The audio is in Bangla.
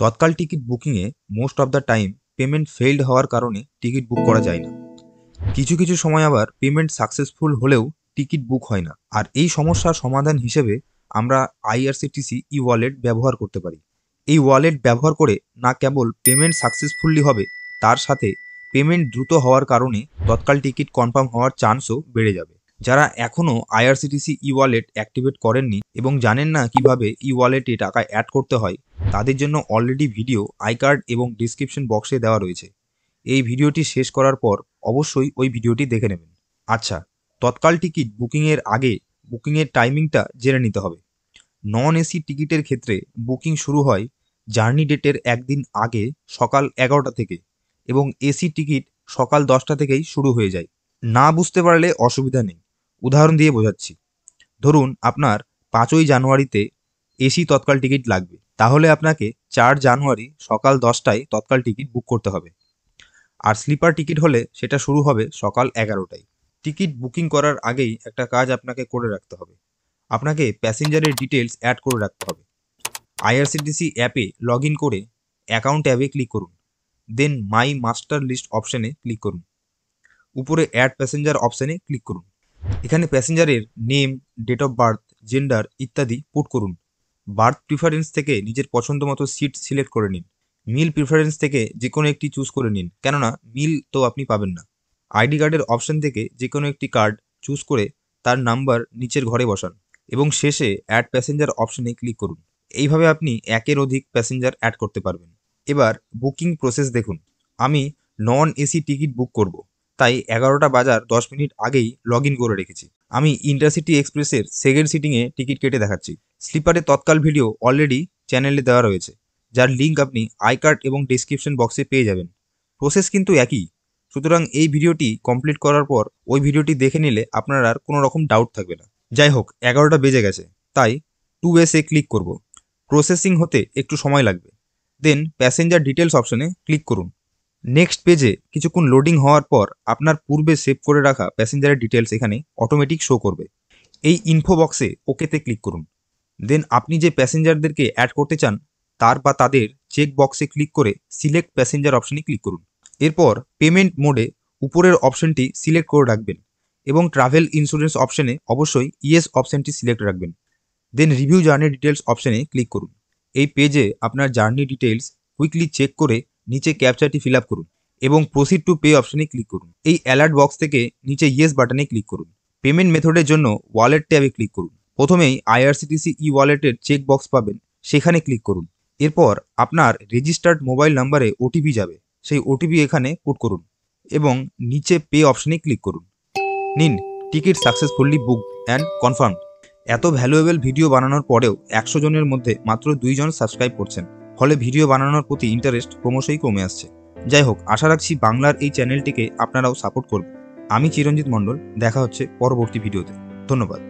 তৎকাল টিকিট বুকিংয়ে most of the time payment failed হওয়ার কারণে টিকিট বুক করা যায় না কিছু কিছু সময় আবার পেমেন্ট সাকসেসফুল হলেও টিকিট বুক হয় না আর এই সমস্যার সমাধান হিসেবে আমরা আইআরসিটিসি ই ওয়ালেট ব্যবহার করতে পারি এই ওয়ালেট ব্যবহার করে না কেবল পেমেন্ট সাকসেসফুললি হবে তার সাথে পেমেন্ট দ্রুত হওয়ার কারণে তৎকাল টিকিট কনফার্ম হওয়ার চান্সও বেড়ে যাবে যারা এখনও আইআরসিটিসি ই ওয়ালেট অ্যাক্টিভেট করেননি এবং জানেন না কিভাবে ই ওয়ালেটে টাকা অ্যাড করতে হয় তাদের জন্য অলরেডি ভিডিও আই কার্ড এবং ডিসক্রিপশন বক্সে দেওয়া রয়েছে এই ভিডিওটি শেষ করার পর অবশ্যই ওই ভিডিওটি দেখে নেবেন আচ্ছা তৎকাল টিকিট বুকিংয়ের আগে বুকিংয়ের টাইমিংটা জেনে নিতে হবে নন এসি টিকিটের ক্ষেত্রে বুকিং শুরু হয় জার্নি ডেটের একদিন আগে সকাল এগারোটা থেকে এবং এসি টিকিট সকাল দশটা থেকেই শুরু হয়ে যায় না বুঝতে পারলে অসুবিধা নেই উদাহরণ দিয়ে বোঝাচ্ছি ধরুন আপনার পাঁচই জানুয়ারিতে এসি তৎকাল টিকিট লাগবে তাহলে আপনাকে চার জানুয়ারি সকাল দশটায় তৎকাল টিকিট বুক করতে হবে আর স্লিপার টিকিট হলে সেটা শুরু হবে সকাল এগারোটায় টিকিট বুকিং করার আগেই একটা কাজ আপনাকে করে রাখতে হবে আপনাকে প্যাসেঞ্জারের ডিটেলস অ্যাড করে রাখতে হবে আইআরসিটিসি অ্যাপে লগ ইন করে অ্যাকাউন্ট অ্যাপে ক্লিক করুন দেন মাই মাস্টার লিস্ট অপশানে ক্লিক করুন উপরে অ্যাড প্যাসেঞ্জার অপশানে ক্লিক করুন এখানে প্যাসেঞ্জারের name date of birth gender ইত্যাদি পুট করুন বার্থ প্রিফারেন্স থেকে নিজের পছন্দ মতো সিট সিলেক্ট করে নিন মিল প্রিফারেন্স থেকে যে কোনো একটি চুজ করে নিন কেননা মিল তো আপনি পাবেন না আইডি কার্ডের অপশন থেকে যে কোনো একটি কার্ড চুজ করে তার নাম্বার নিচের ঘরে বসান এবং শেষে অ্যাড প্যাসেঞ্জার অপশনে ক্লিক করুন এইভাবে আপনি একের অধিক প্যাসেঞ্জার অ্যাড করতে পারবেন এবার বুকিং প্রসেস দেখুন আমি নন এসি টিকিট বুক করব তাই এগারোটা বাজার দশ মিনিট আগেই লগ করে রেখেছি আমি ইন্টারসিটি এক্সপ্রেসের সেকেন্ড সিটিংয়ে টিকিট কেটে দেখাচ্ছি স্লিপারের তৎকাল ভিডিও অলরেডি চ্যানেলে দেওয়া রয়েছে যার লিঙ্ক আপনি আই কার্ড এবং ডিসক্রিপশন বক্সে পেয়ে যাবেন প্রসেস কিন্তু একই সুতরাং এই ভিডিওটি কমপ্লিট করার পর ওই ভিডিওটি দেখে নিলে আপনার আর কোনো রকম ডাউট থাকবে না যাই হোক এগারোটা বেজে গেছে তাই টু এসে ক্লিক করব প্রসেসিং হতে একটু সময় লাগবে দেন প্যাসেঞ্জার ডিটেলস অপশনে ক্লিক করুন নেক্সট পেজে কিছুক্ষণ লোডিং হওয়ার পর আপনার পূর্বে সেভ করে রাখা প্যাসেঞ্জারের ডিটেলস এখানে অটোমেটিক শো করবে এই ইনফো বক্সে ওকেতে ক্লিক করুন দেন আপনি যে প্যাসেঞ্জারদেরকে অ্যাড করতে চান তার বা তাদের চেক বক্সে ক্লিক করে সিলেক্ট প্যাসেঞ্জার অপশনে ক্লিক করুন এরপর পেমেন্ট মোডে উপরের অপশনটি সিলেক্ট করে রাখবেন এবং ট্রাভেল ইন্স্যুরেন্স অপশনে অবশ্যই ইয়েস অপশনটি সিলেক্ট রাখবেন দেন রিভিউ জার্নি ডিটেলস অপশনে ক্লিক করুন এই পেজে আপনার জার্নি ডিটেলস কুইকলি চেক করে নিচে ক্যাপচারটি ফিল আপ করুন এবং প্রসিড টু পে অপশনে ক্লিক করুন এই অ্যালার্ট বক্স থেকে নিচে ইয়েস বাটনে ক্লিক করুন পেমেন্ট মেথডের জন্য ওয়ালেট ট্যাবে ক্লিক করুন প্রথমেই আইআরসিটিসি ই ওয়ালেটের চেক বক্স পাবেন সেখানে ক্লিক করুন এরপর আপনার রেজিস্টার্ড মোবাইল নাম্বারে ওটিপি যাবে সেই ওটিপি এখানে পুট করুন এবং নিচে পে অপশনে ক্লিক করুন নিন ticket successfully book and confirm এত ভ্যালুয়েবল ভিডিও বানানোর পরেও একশো জনের মধ্যে মাত্র দুইজন সাবস্ক্রাইব করছেন ফলে ভিডিও বানানোর প্রতি ইন্টারেস্ট ক্রমশই কমে আসছে যাই হোক আশা রাখছি বাংলার এই চ্যানেলটিকে আপনারাও সাপোর্ট করবেন আমি চিরঞ্জিত মণ্ডল দেখা হচ্ছে পরবর্তী ভিডিওতে ধন্যবাদ